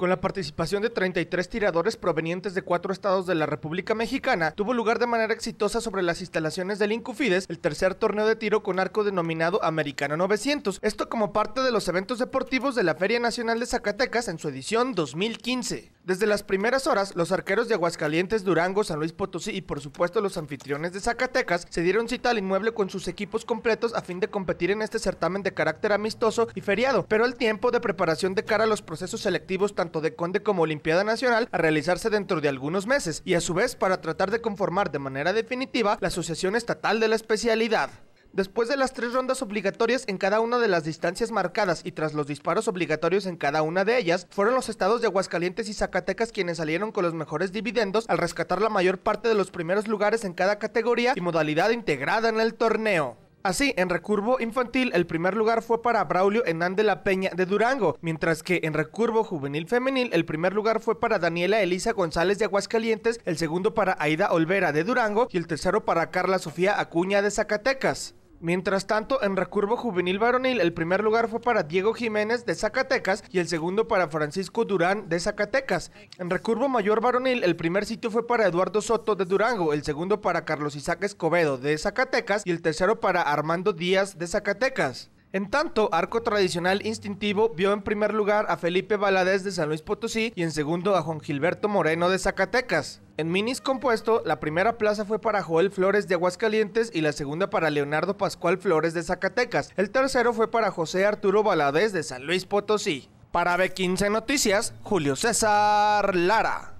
Con la participación de 33 tiradores provenientes de cuatro estados de la República Mexicana, tuvo lugar de manera exitosa sobre las instalaciones del Incufides el tercer torneo de tiro con arco denominado Americano 900, esto como parte de los eventos deportivos de la Feria Nacional de Zacatecas en su edición 2015. Desde las primeras horas, los arqueros de Aguascalientes, Durango, San Luis Potosí y por supuesto los anfitriones de Zacatecas se dieron cita al inmueble con sus equipos completos a fin de competir en este certamen de carácter amistoso y feriado, pero el tiempo de preparación de cara a los procesos selectivos tanto de Conde como Olimpiada Nacional a realizarse dentro de algunos meses y a su vez para tratar de conformar de manera definitiva la Asociación Estatal de la Especialidad. Después de las tres rondas obligatorias en cada una de las distancias marcadas y tras los disparos obligatorios en cada una de ellas, fueron los estados de Aguascalientes y Zacatecas quienes salieron con los mejores dividendos al rescatar la mayor parte de los primeros lugares en cada categoría y modalidad integrada en el torneo. Así, en recurvo infantil el primer lugar fue para Braulio Enán de la Peña de Durango, mientras que en recurvo juvenil femenil el primer lugar fue para Daniela Elisa González de Aguascalientes, el segundo para Aida Olvera de Durango y el tercero para Carla Sofía Acuña de Zacatecas. Mientras tanto, en recurvo juvenil varonil, el primer lugar fue para Diego Jiménez de Zacatecas y el segundo para Francisco Durán de Zacatecas. En recurvo mayor varonil, el primer sitio fue para Eduardo Soto de Durango, el segundo para Carlos Isaac Escobedo de Zacatecas y el tercero para Armando Díaz de Zacatecas. En tanto, Arco Tradicional Instintivo vio en primer lugar a Felipe Valadez de San Luis Potosí y en segundo a Juan Gilberto Moreno de Zacatecas. En minis compuesto, la primera plaza fue para Joel Flores de Aguascalientes y la segunda para Leonardo Pascual Flores de Zacatecas. El tercero fue para José Arturo Valadez de San Luis Potosí. Para B15 Noticias, Julio César Lara.